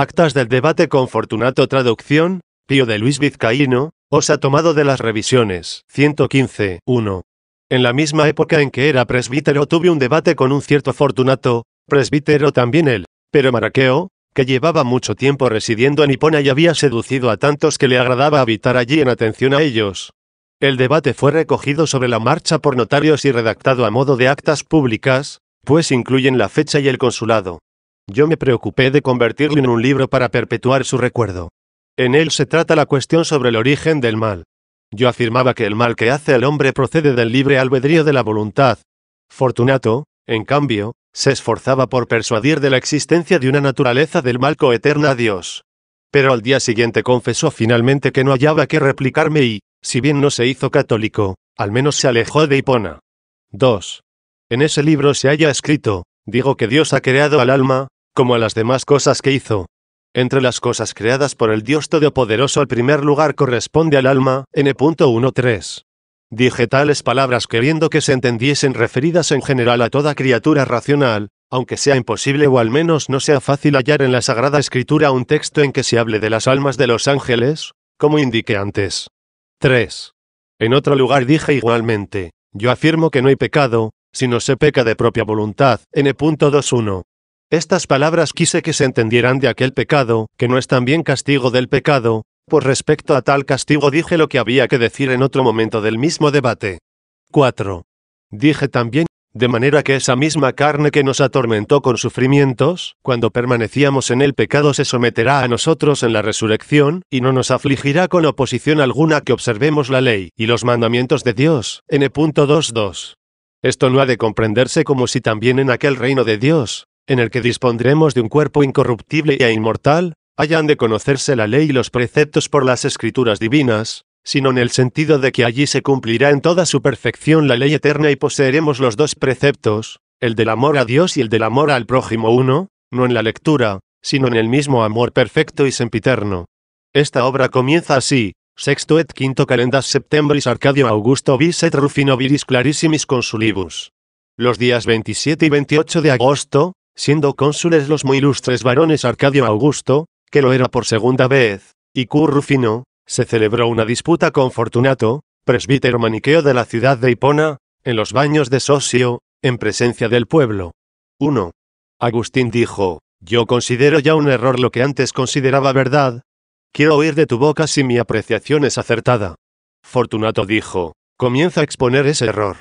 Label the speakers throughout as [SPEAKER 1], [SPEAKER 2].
[SPEAKER 1] Actas del debate con Fortunato Traducción, Pío de Luis Vizcaíno, os ha tomado de las revisiones. 115. 1. En la misma época en que era presbítero tuve un debate con un cierto Fortunato, presbítero también él, pero Maraqueo, que llevaba mucho tiempo residiendo en Hipona y había seducido a tantos que le agradaba habitar allí en atención a ellos. El debate fue recogido sobre la marcha por notarios y redactado a modo de actas públicas, pues incluyen la fecha y el consulado. Yo me preocupé de convertirlo en un libro para perpetuar su recuerdo. En él se trata la cuestión sobre el origen del mal. Yo afirmaba que el mal que hace el hombre procede del libre albedrío de la voluntad. Fortunato, en cambio, se esforzaba por persuadir de la existencia de una naturaleza del mal coeterna a Dios. Pero al día siguiente confesó finalmente que no hallaba que replicarme y, si bien no se hizo católico, al menos se alejó de Hipona. 2. En ese libro se haya escrito, digo que Dios ha creado al alma, como a las demás cosas que hizo. Entre las cosas creadas por el Dios Todopoderoso al primer lugar corresponde al alma, N.13. Dije tales palabras queriendo que se entendiesen referidas en general a toda criatura racional, aunque sea imposible o al menos no sea fácil hallar en la Sagrada Escritura un texto en que se hable de las almas de los ángeles, como indiqué antes. 3. En otro lugar dije igualmente, yo afirmo que no hay pecado, sino se peca de propia voluntad, n.21. Estas palabras quise que se entendieran de aquel pecado, que no es también castigo del pecado, por respecto a tal castigo dije lo que había que decir en otro momento del mismo debate. 4. Dije también, de manera que esa misma carne que nos atormentó con sufrimientos, cuando permanecíamos en el pecado se someterá a nosotros en la resurrección, y no nos afligirá con oposición alguna que observemos la ley y los mandamientos de Dios. N.22. Esto no ha de comprenderse como si también en aquel reino de Dios, en el que dispondremos de un cuerpo incorruptible e inmortal, hayan de conocerse la ley y los preceptos por las escrituras divinas, sino en el sentido de que allí se cumplirá en toda su perfección la ley eterna y poseeremos los dos preceptos, el del amor a Dios y el del amor al prójimo uno, no en la lectura, sino en el mismo amor perfecto y sempiterno. Esta obra comienza así, sexto et quinto calendas septembris Arcadio Augusto bis et Rufino viris clarissimis consulibus. Los días 27 y 28 de agosto, siendo cónsules los muy ilustres varones Arcadio Augusto, que lo era por segunda vez, y Currufino, se celebró una disputa con Fortunato, presbítero maniqueo de la ciudad de Hipona, en los baños de Sosio, en presencia del pueblo. 1. Agustín dijo, yo considero ya un error lo que antes consideraba verdad. Quiero oír de tu boca si mi apreciación es acertada. Fortunato dijo, comienza a exponer ese error.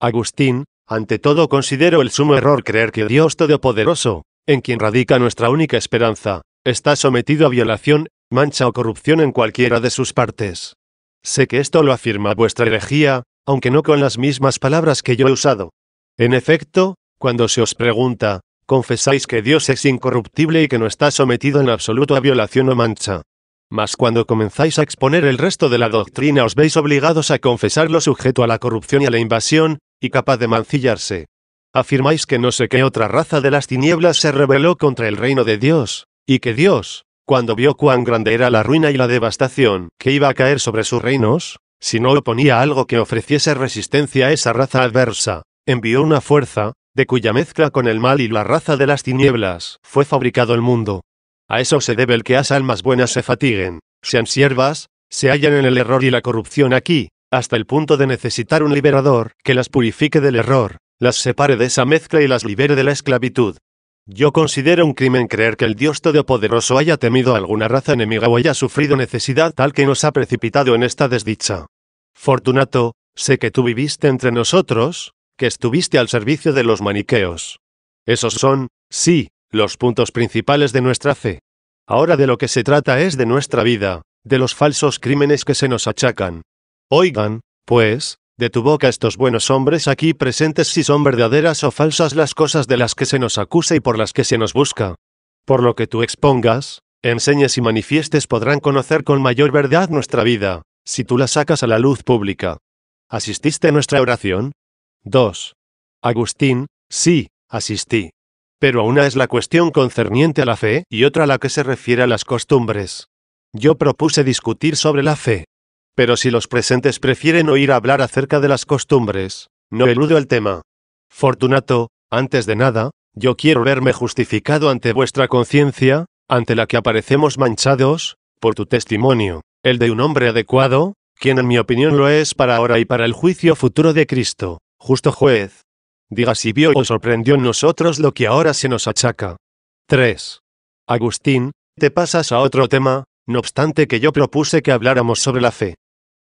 [SPEAKER 1] Agustín, ante todo considero el sumo error creer que Dios Todopoderoso, en quien radica nuestra única esperanza, está sometido a violación, mancha o corrupción en cualquiera de sus partes. Sé que esto lo afirma vuestra herejía, aunque no con las mismas palabras que yo he usado. En efecto, cuando se os pregunta, confesáis que Dios es incorruptible y que no está sometido en absoluto a violación o mancha. Mas cuando comenzáis a exponer el resto de la doctrina os veis obligados a confesarlo sujeto a la corrupción y a la invasión, y capaz de mancillarse. Afirmáis que no sé qué otra raza de las tinieblas se rebeló contra el reino de Dios, y que Dios, cuando vio cuán grande era la ruina y la devastación que iba a caer sobre sus reinos, si no oponía algo que ofreciese resistencia a esa raza adversa, envió una fuerza, de cuya mezcla con el mal y la raza de las tinieblas fue fabricado el mundo. A eso se debe el que las almas buenas se fatiguen, sean siervas, se hallan en el error y la corrupción aquí, hasta el punto de necesitar un liberador, que las purifique del error, las separe de esa mezcla y las libere de la esclavitud. Yo considero un crimen creer que el Dios Todopoderoso haya temido a alguna raza enemiga o haya sufrido necesidad tal que nos ha precipitado en esta desdicha. Fortunato, sé que tú viviste entre nosotros, que estuviste al servicio de los maniqueos. Esos son, sí, los puntos principales de nuestra fe. Ahora de lo que se trata es de nuestra vida, de los falsos crímenes que se nos achacan, Oigan, pues, de tu boca estos buenos hombres aquí presentes si son verdaderas o falsas las cosas de las que se nos acusa y por las que se nos busca. Por lo que tú expongas, enseñes y manifiestes podrán conocer con mayor verdad nuestra vida, si tú la sacas a la luz pública. ¿Asististe a nuestra oración? 2. Agustín, sí, asistí. Pero una es la cuestión concerniente a la fe y otra la que se refiere a las costumbres. Yo propuse discutir sobre la fe, pero si los presentes prefieren oír hablar acerca de las costumbres, no eludo el tema. Fortunato, antes de nada, yo quiero verme justificado ante vuestra conciencia, ante la que aparecemos manchados, por tu testimonio, el de un hombre adecuado, quien en mi opinión lo es para ahora y para el juicio futuro de Cristo, justo juez. Diga si vio o sorprendió en nosotros lo que ahora se nos achaca. 3. Agustín, te pasas a otro tema, no obstante que yo propuse que habláramos sobre la fe.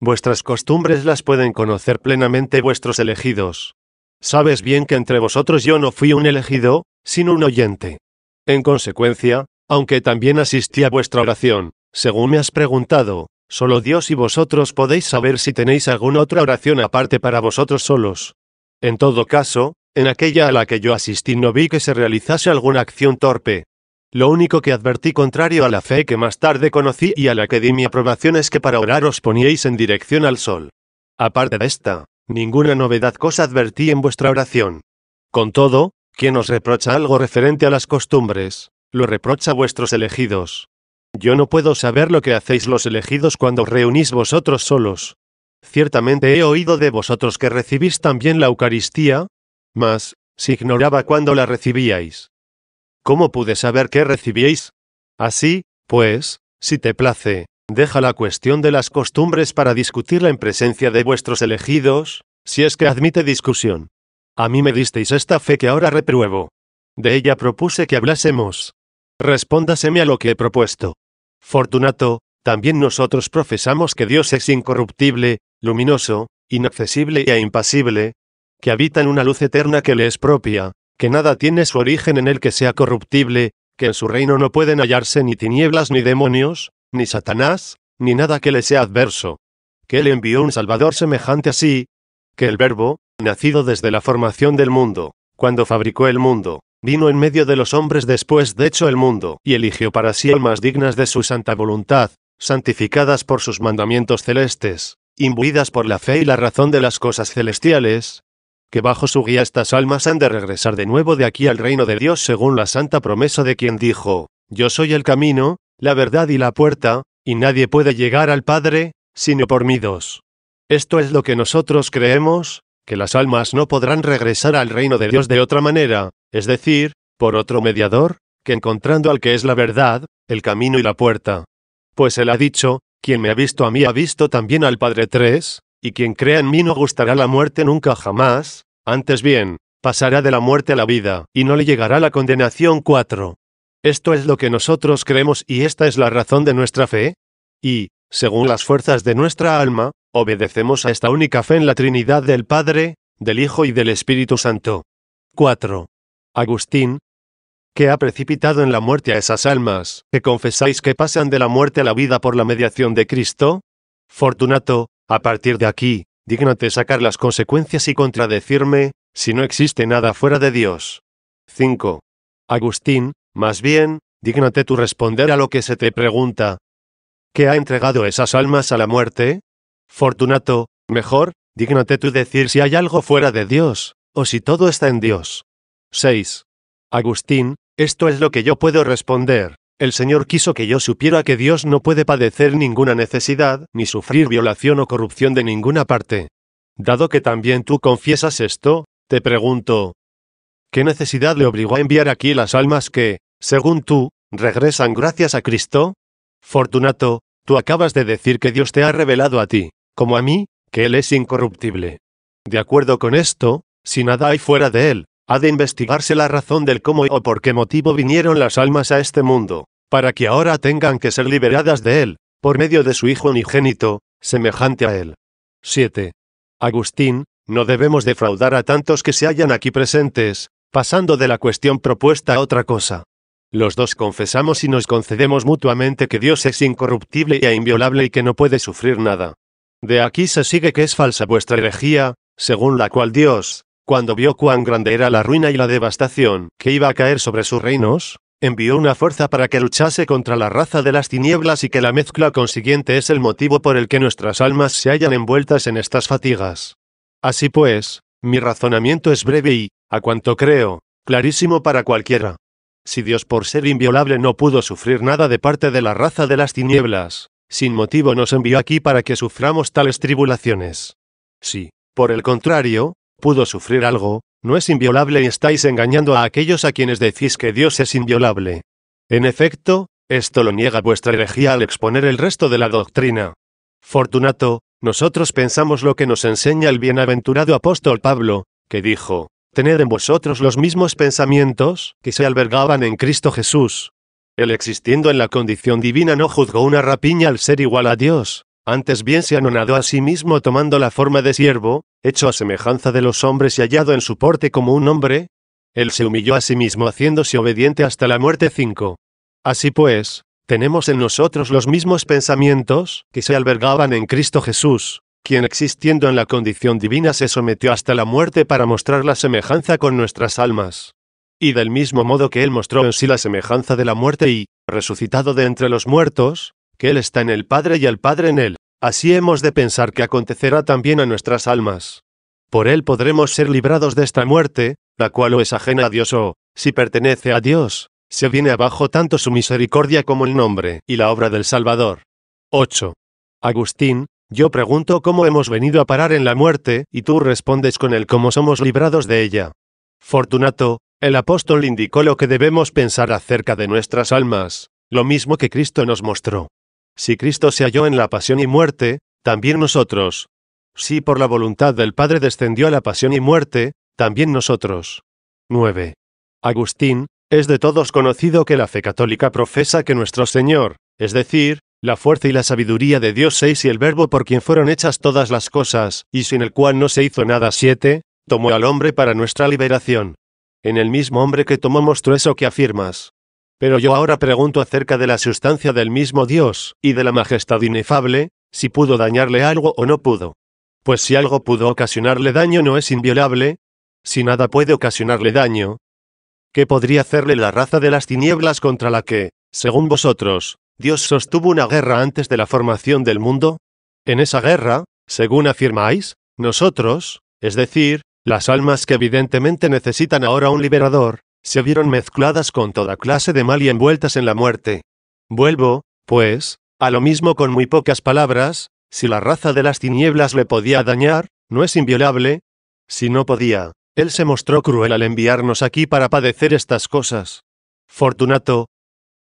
[SPEAKER 1] Vuestras costumbres las pueden conocer plenamente vuestros elegidos. Sabes bien que entre vosotros yo no fui un elegido, sino un oyente. En consecuencia, aunque también asistí a vuestra oración, según me has preguntado, solo Dios y vosotros podéis saber si tenéis alguna otra oración aparte para vosotros solos. En todo caso, en aquella a la que yo asistí no vi que se realizase alguna acción torpe, lo único que advertí contrario a la fe que más tarde conocí y a la que di mi aprobación es que para orar os poníais en dirección al sol. Aparte de esta, ninguna novedad cosa advertí en vuestra oración. Con todo, quien os reprocha algo referente a las costumbres, lo reprocha vuestros elegidos. Yo no puedo saber lo que hacéis los elegidos cuando os reunís vosotros solos. Ciertamente he oído de vosotros que recibís también la Eucaristía, mas, se ignoraba cuándo la recibíais, ¿cómo pude saber qué recibíais? Así, pues, si te place, deja la cuestión de las costumbres para discutirla en presencia de vuestros elegidos, si es que admite discusión. A mí me disteis esta fe que ahora repruebo. De ella propuse que hablásemos. Respóndaseme a lo que he propuesto. Fortunato, también nosotros profesamos que Dios es incorruptible, luminoso, inaccesible e impasible, que habita en una luz eterna que le es propia, que nada tiene su origen en el que sea corruptible, que en su reino no pueden hallarse ni tinieblas ni demonios, ni Satanás, ni nada que le sea adverso. Que Él envió un Salvador semejante a sí, que el Verbo, nacido desde la formación del mundo, cuando fabricó el mundo, vino en medio de los hombres después de hecho el mundo, y eligió para sí almas dignas de su santa voluntad, santificadas por sus mandamientos celestes, imbuidas por la fe y la razón de las cosas celestiales, que bajo su guía estas almas han de regresar de nuevo de aquí al reino de Dios según la santa promesa de quien dijo, Yo soy el camino, la verdad y la puerta, y nadie puede llegar al Padre, sino por mí dos. Esto es lo que nosotros creemos, que las almas no podrán regresar al reino de Dios de otra manera, es decir, por otro mediador, que encontrando al que es la verdad, el camino y la puerta. Pues él ha dicho, quien me ha visto a mí ha visto también al Padre tres, y quien crea en mí no gustará la muerte nunca jamás, antes bien, pasará de la muerte a la vida, y no le llegará la condenación 4. Esto es lo que nosotros creemos y esta es la razón de nuestra fe. Y, según las fuerzas de nuestra alma, obedecemos a esta única fe en la Trinidad del Padre, del Hijo y del Espíritu Santo. 4. Agustín, ¿qué ha precipitado en la muerte a esas almas, que confesáis que pasan de la muerte a la vida por la mediación de Cristo? Fortunato, a partir de aquí, dígnate sacar las consecuencias y contradecirme, si no existe nada fuera de Dios. 5. Agustín, más bien, dígnate tú responder a lo que se te pregunta. ¿Qué ha entregado esas almas a la muerte? Fortunato, mejor, dígnate tú decir si hay algo fuera de Dios, o si todo está en Dios. 6. Agustín, esto es lo que yo puedo responder. El Señor quiso que yo supiera que Dios no puede padecer ninguna necesidad, ni sufrir violación o corrupción de ninguna parte. Dado que también tú confiesas esto, te pregunto, ¿qué necesidad le obligó a enviar aquí las almas que, según tú, regresan gracias a Cristo? Fortunato, tú acabas de decir que Dios te ha revelado a ti, como a mí, que Él es incorruptible. De acuerdo con esto, si nada hay fuera de Él, ha de investigarse la razón del cómo y o por qué motivo vinieron las almas a este mundo para que ahora tengan que ser liberadas de él, por medio de su Hijo unigénito, semejante a él. 7. Agustín, no debemos defraudar a tantos que se hallan aquí presentes, pasando de la cuestión propuesta a otra cosa. Los dos confesamos y nos concedemos mutuamente que Dios es incorruptible e inviolable y que no puede sufrir nada. De aquí se sigue que es falsa vuestra herejía, según la cual Dios, cuando vio cuán grande era la ruina y la devastación que iba a caer sobre sus reinos, envió una fuerza para que luchase contra la raza de las tinieblas y que la mezcla consiguiente es el motivo por el que nuestras almas se hayan envueltas en estas fatigas. Así pues, mi razonamiento es breve y, a cuanto creo, clarísimo para cualquiera. Si Dios por ser inviolable no pudo sufrir nada de parte de la raza de las tinieblas, sin motivo nos envió aquí para que suframos tales tribulaciones. Si, por el contrario, pudo sufrir algo, no es inviolable y estáis engañando a aquellos a quienes decís que Dios es inviolable. En efecto, esto lo niega vuestra herejía al exponer el resto de la doctrina. Fortunato, nosotros pensamos lo que nos enseña el bienaventurado apóstol Pablo, que dijo, Tened en vosotros los mismos pensamientos que se albergaban en Cristo Jesús. Él existiendo en la condición divina no juzgó una rapiña al ser igual a Dios, antes bien se anonadó a sí mismo tomando la forma de siervo, hecho a semejanza de los hombres y hallado en su porte como un hombre, él se humilló a sí mismo haciéndose obediente hasta la muerte 5. Así pues, tenemos en nosotros los mismos pensamientos que se albergaban en Cristo Jesús, quien existiendo en la condición divina se sometió hasta la muerte para mostrar la semejanza con nuestras almas. Y del mismo modo que Él mostró en sí la semejanza de la muerte y, resucitado de entre los muertos, que Él está en el Padre y el Padre en Él. Así hemos de pensar que acontecerá también a nuestras almas. Por él podremos ser librados de esta muerte, la cual o es ajena a Dios o, si pertenece a Dios, se viene abajo tanto su misericordia como el nombre y la obra del Salvador. 8. Agustín, yo pregunto cómo hemos venido a parar en la muerte, y tú respondes con el cómo somos librados de ella. Fortunato, el apóstol indicó lo que debemos pensar acerca de nuestras almas, lo mismo que Cristo nos mostró. Si Cristo se halló en la pasión y muerte, también nosotros. Si por la voluntad del Padre descendió a la pasión y muerte, también nosotros. 9. Agustín, es de todos conocido que la fe católica profesa que nuestro Señor, es decir, la fuerza y la sabiduría de Dios 6 y el Verbo por quien fueron hechas todas las cosas, y sin el cual no se hizo nada 7, tomó al hombre para nuestra liberación. En el mismo hombre que tomó mostró eso que afirmas. Pero yo ahora pregunto acerca de la sustancia del mismo Dios, y de la majestad inefable, si pudo dañarle algo o no pudo. Pues si algo pudo ocasionarle daño no es inviolable. Si nada puede ocasionarle daño, ¿qué podría hacerle la raza de las tinieblas contra la que, según vosotros, Dios sostuvo una guerra antes de la formación del mundo? En esa guerra, según afirmáis, nosotros, es decir, las almas que evidentemente necesitan ahora un liberador, se vieron mezcladas con toda clase de mal y envueltas en la muerte. Vuelvo, pues, a lo mismo con muy pocas palabras, si la raza de las tinieblas le podía dañar, ¿no es inviolable? Si no podía, él se mostró cruel al enviarnos aquí para padecer estas cosas. Fortunato.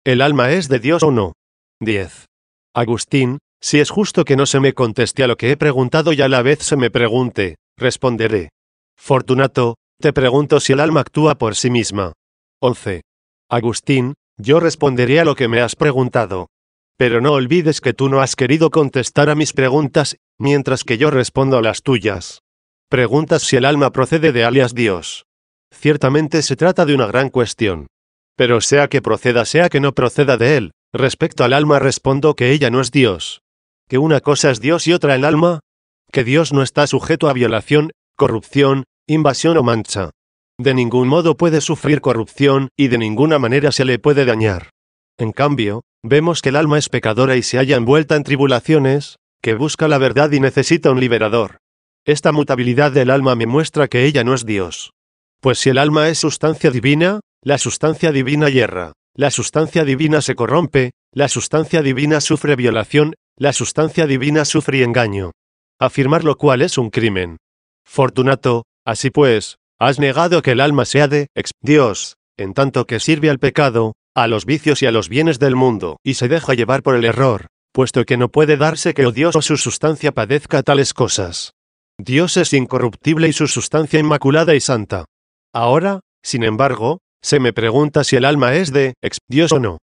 [SPEAKER 1] ¿El alma es de Dios o no? 10. Agustín, si es justo que no se me conteste a lo que he preguntado y a la vez se me pregunte, responderé. Fortunato, te pregunto si el alma actúa por sí misma. 11. Agustín, yo responderé a lo que me has preguntado. Pero no olvides que tú no has querido contestar a mis preguntas, mientras que yo respondo a las tuyas. Preguntas si el alma procede de alias Dios. Ciertamente se trata de una gran cuestión. Pero sea que proceda, sea que no proceda de él, respecto al alma respondo que ella no es Dios. Que una cosa es Dios y otra el alma. Que Dios no está sujeto a violación, corrupción, invasión o mancha. De ningún modo puede sufrir corrupción, y de ninguna manera se le puede dañar. En cambio, vemos que el alma es pecadora y se halla envuelta en tribulaciones, que busca la verdad y necesita un liberador. Esta mutabilidad del alma me muestra que ella no es Dios. Pues si el alma es sustancia divina, la sustancia divina hierra, la sustancia divina se corrompe, la sustancia divina sufre violación, la sustancia divina sufre engaño. Afirmar lo cual es un crimen. Fortunato, Así pues, has negado que el alma sea de ex Dios, en tanto que sirve al pecado, a los vicios y a los bienes del mundo, y se deja llevar por el error, puesto que no puede darse que o Dios o su sustancia padezca tales cosas. Dios es incorruptible y su sustancia inmaculada y santa. Ahora, sin embargo, se me pregunta si el alma es de ex Dios o no.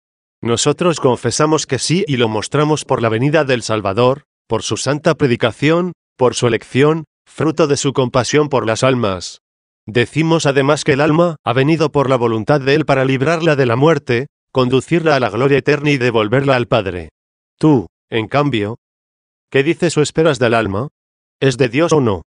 [SPEAKER 1] Nosotros confesamos que sí y lo mostramos por la venida del Salvador, por su santa predicación, por su elección, fruto de su compasión por las almas. Decimos además que el alma ha venido por la voluntad de Él para librarla de la muerte, conducirla a la gloria eterna y devolverla al Padre. Tú, en cambio, ¿qué dices o esperas del alma? ¿Es de Dios o no?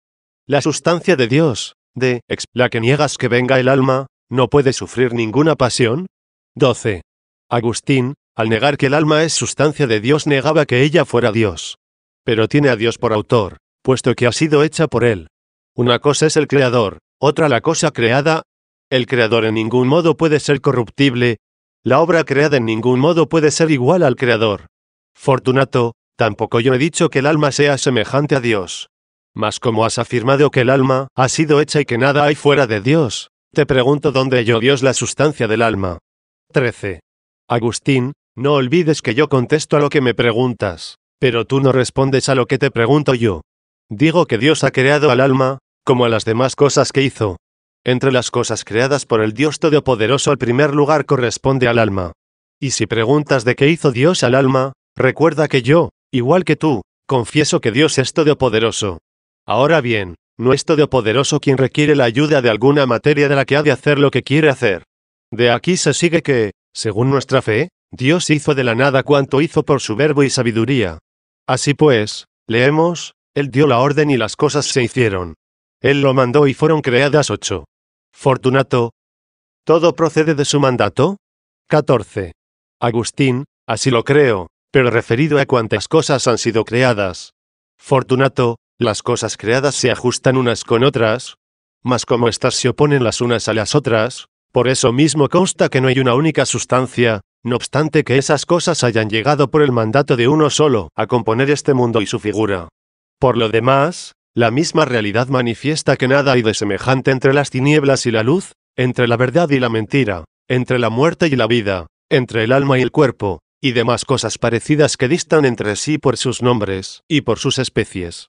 [SPEAKER 1] La sustancia de Dios, de la que niegas que venga el alma, no puede sufrir ninguna pasión. 12. Agustín, al negar que el alma es sustancia de Dios, negaba que ella fuera Dios. Pero tiene a Dios por autor, puesto que ha sido hecha por Él. Una cosa es el Creador, otra la cosa creada. El Creador en ningún modo puede ser corruptible, la obra creada en ningún modo puede ser igual al Creador. Fortunato, tampoco yo he dicho que el alma sea semejante a Dios. Mas como has afirmado que el alma ha sido hecha y que nada hay fuera de Dios, te pregunto dónde yo Dios la sustancia del alma. 13. Agustín, no olvides que yo contesto a lo que me preguntas, pero tú no respondes a lo que te pregunto yo. Digo que Dios ha creado al alma, como a las demás cosas que hizo. Entre las cosas creadas por el Dios Todopoderoso al primer lugar corresponde al alma. Y si preguntas de qué hizo Dios al alma, recuerda que yo, igual que tú, confieso que Dios es todopoderoso. Ahora bien, no es todopoderoso quien requiere la ayuda de alguna materia de la que ha de hacer lo que quiere hacer. De aquí se sigue que, según nuestra fe, Dios hizo de la nada cuanto hizo por su verbo y sabiduría. Así pues, leemos, él dio la orden y las cosas se hicieron. Él lo mandó y fueron creadas ocho. Fortunato. ¿Todo procede de su mandato? 14. Agustín, así lo creo, pero referido a cuántas cosas han sido creadas. Fortunato, las cosas creadas se ajustan unas con otras. Mas como éstas se oponen las unas a las otras, por eso mismo consta que no hay una única sustancia, no obstante que esas cosas hayan llegado por el mandato de uno solo a componer este mundo y su figura. Por lo demás, la misma realidad manifiesta que nada hay de semejante entre las tinieblas y la luz, entre la verdad y la mentira, entre la muerte y la vida, entre el alma y el cuerpo, y demás cosas parecidas que distan entre sí por sus nombres y por sus especies.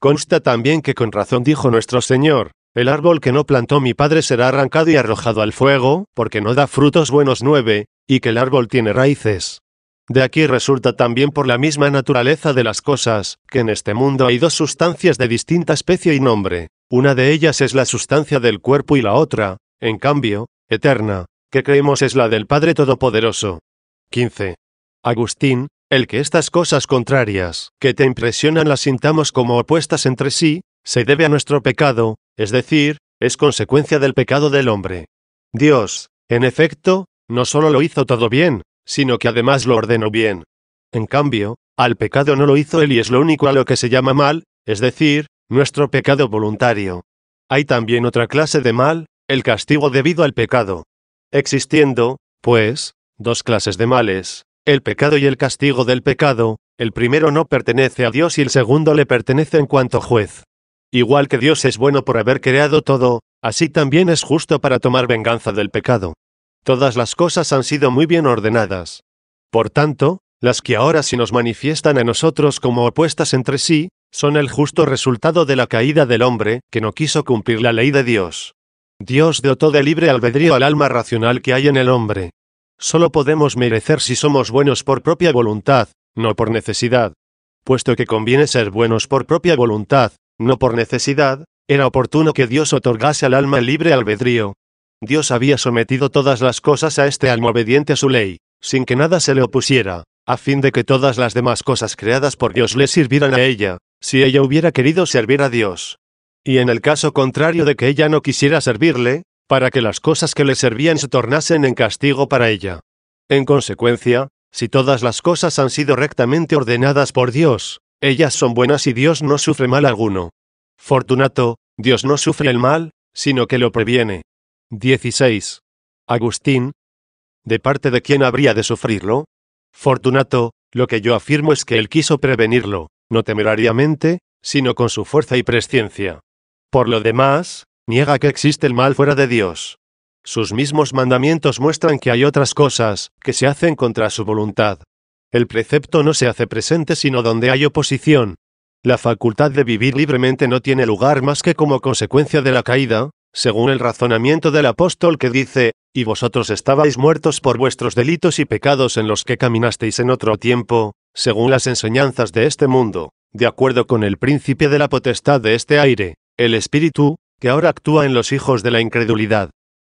[SPEAKER 1] Consta también que con razón dijo nuestro Señor, el árbol que no plantó mi padre será arrancado y arrojado al fuego, porque no da frutos buenos nueve, y que el árbol tiene raíces, de aquí resulta también por la misma naturaleza de las cosas, que en este mundo hay dos sustancias de distinta especie y nombre, una de ellas es la sustancia del cuerpo y la otra, en cambio, eterna, que creemos es la del Padre Todopoderoso. 15. Agustín, el que estas cosas contrarias, que te impresionan las sintamos como opuestas entre sí, se debe a nuestro pecado, es decir, es consecuencia del pecado del hombre. Dios, en efecto, no solo lo hizo todo bien, sino que además lo ordenó bien. En cambio, al pecado no lo hizo él y es lo único a lo que se llama mal, es decir, nuestro pecado voluntario. Hay también otra clase de mal, el castigo debido al pecado. Existiendo, pues, dos clases de males, el pecado y el castigo del pecado, el primero no pertenece a Dios y el segundo le pertenece en cuanto juez. Igual que Dios es bueno por haber creado todo, así también es justo para tomar venganza del pecado. Todas las cosas han sido muy bien ordenadas. Por tanto, las que ahora se nos manifiestan a nosotros como opuestas entre sí, son el justo resultado de la caída del hombre, que no quiso cumplir la ley de Dios. Dios dotó de libre albedrío al alma racional que hay en el hombre. Solo podemos merecer si somos buenos por propia voluntad, no por necesidad. Puesto que conviene ser buenos por propia voluntad, no por necesidad, era oportuno que Dios otorgase al alma libre albedrío, Dios había sometido todas las cosas a este alma obediente a su ley, sin que nada se le opusiera, a fin de que todas las demás cosas creadas por Dios le sirvieran a ella, si ella hubiera querido servir a Dios. Y en el caso contrario de que ella no quisiera servirle, para que las cosas que le servían se tornasen en castigo para ella. En consecuencia, si todas las cosas han sido rectamente ordenadas por Dios, ellas son buenas y Dios no sufre mal alguno. Fortunato, Dios no sufre el mal, sino que lo previene, 16. Agustín, ¿de parte de quién habría de sufrirlo? Fortunato, lo que yo afirmo es que él quiso prevenirlo, no temerariamente, sino con su fuerza y presciencia. Por lo demás, niega que existe el mal fuera de Dios. Sus mismos mandamientos muestran que hay otras cosas, que se hacen contra su voluntad. El precepto no se hace presente sino donde hay oposición. La facultad de vivir libremente no tiene lugar más que como consecuencia de la caída, según el razonamiento del apóstol que dice, y vosotros estabais muertos por vuestros delitos y pecados en los que caminasteis en otro tiempo, según las enseñanzas de este mundo, de acuerdo con el príncipe de la potestad de este aire, el espíritu, que ahora actúa en los hijos de la incredulidad.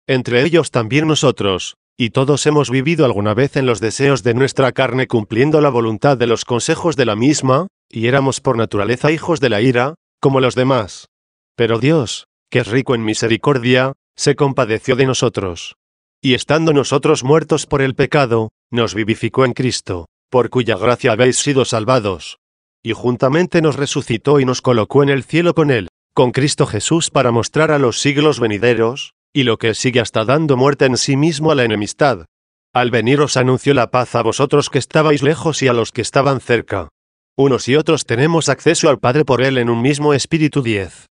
[SPEAKER 1] Entre ellos también nosotros, y todos hemos vivido alguna vez en los deseos de nuestra carne cumpliendo la voluntad de los consejos de la misma, y éramos por naturaleza hijos de la ira, como los demás. Pero Dios, que es rico en misericordia, se compadeció de nosotros. Y estando nosotros muertos por el pecado, nos vivificó en Cristo, por cuya gracia habéis sido salvados. Y juntamente nos resucitó y nos colocó en el cielo con él, con Cristo Jesús para mostrar a los siglos venideros, y lo que sigue hasta dando muerte en sí mismo a la enemistad. Al venir os anunció la paz a vosotros que estabais lejos y a los que estaban cerca. Unos y otros tenemos acceso al Padre por él en un mismo espíritu diez.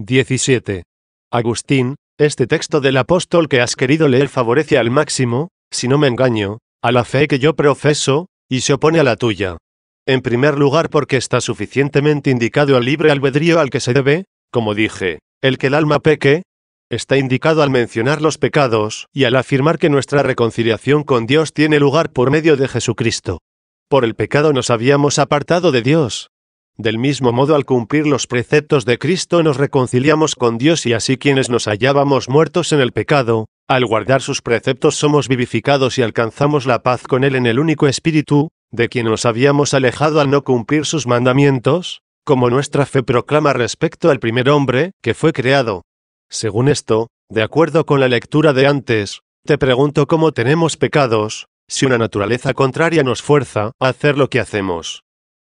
[SPEAKER 1] 17. Agustín, este texto del apóstol que has querido leer favorece al máximo, si no me engaño, a la fe que yo profeso, y se opone a la tuya. En primer lugar porque está suficientemente indicado al libre albedrío al que se debe, como dije, el que el alma peque, está indicado al mencionar los pecados y al afirmar que nuestra reconciliación con Dios tiene lugar por medio de Jesucristo. Por el pecado nos habíamos apartado de Dios, del mismo modo al cumplir los preceptos de Cristo nos reconciliamos con Dios y así quienes nos hallábamos muertos en el pecado, al guardar sus preceptos somos vivificados y alcanzamos la paz con Él en el único Espíritu, de quien nos habíamos alejado al no cumplir sus mandamientos, como nuestra fe proclama respecto al primer hombre, que fue creado. Según esto, de acuerdo con la lectura de antes, te pregunto cómo tenemos pecados, si una naturaleza contraria nos fuerza a hacer lo que hacemos.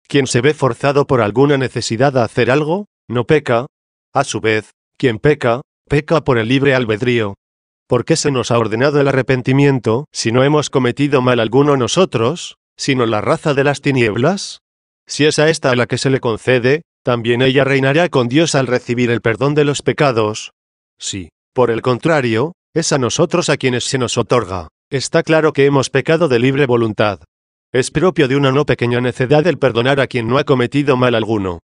[SPEAKER 1] Quien se ve forzado por alguna necesidad a hacer algo, no peca. A su vez, quien peca, peca por el libre albedrío. ¿Por qué se nos ha ordenado el arrepentimiento si no hemos cometido mal alguno nosotros, sino la raza de las tinieblas? Si es a esta a la que se le concede, también ella reinará con Dios al recibir el perdón de los pecados. Si, por el contrario, es a nosotros a quienes se nos otorga, está claro que hemos pecado de libre voluntad, es propio de una no pequeña necedad el perdonar a quien no ha cometido mal alguno.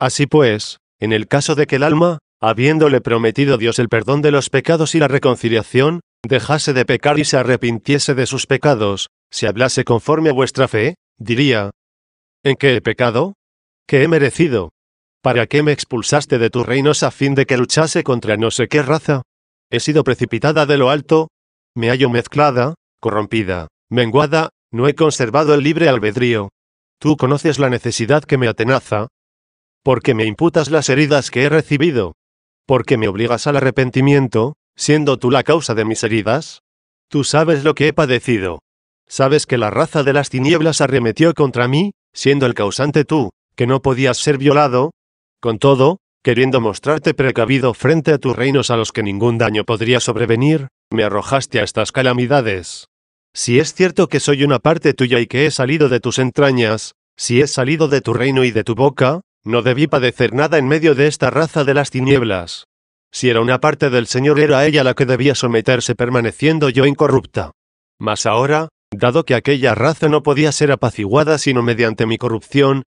[SPEAKER 1] Así pues, en el caso de que el alma, habiéndole prometido Dios el perdón de los pecados y la reconciliación, dejase de pecar y se arrepintiese de sus pecados, si hablase conforme a vuestra fe, diría, ¿En qué he pecado? ¿Qué he merecido? ¿Para qué me expulsaste de tus reinos a fin de que luchase contra no sé qué raza? He sido precipitada de lo alto, me hallo mezclada, corrompida, menguada, no he conservado el libre albedrío. Tú conoces la necesidad que me atenaza. Porque me imputas las heridas que he recibido. Porque me obligas al arrepentimiento, siendo tú la causa de mis heridas. Tú sabes lo que he padecido. Sabes que la raza de las tinieblas arremetió contra mí, siendo el causante tú, que no podías ser violado. Con todo, queriendo mostrarte precavido frente a tus reinos a los que ningún daño podría sobrevenir, me arrojaste a estas calamidades. Si es cierto que soy una parte tuya y que he salido de tus entrañas, si he salido de tu reino y de tu boca, no debí padecer nada en medio de esta raza de las tinieblas. Si era una parte del Señor era ella la que debía someterse permaneciendo yo incorrupta. Mas ahora, dado que aquella raza no podía ser apaciguada sino mediante mi corrupción,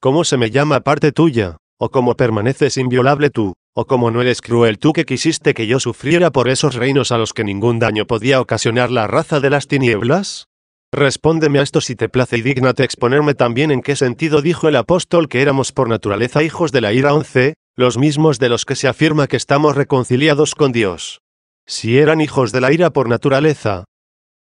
[SPEAKER 1] ¿cómo se me llama parte tuya, o cómo permaneces inviolable tú? o oh, como no eres cruel tú que quisiste que yo sufriera por esos reinos a los que ningún daño podía ocasionar la raza de las tinieblas. Respóndeme a esto si te place y dígnate exponerme también en qué sentido dijo el apóstol que éramos por naturaleza hijos de la ira 11, los mismos de los que se afirma que estamos reconciliados con Dios. Si eran hijos de la ira por naturaleza.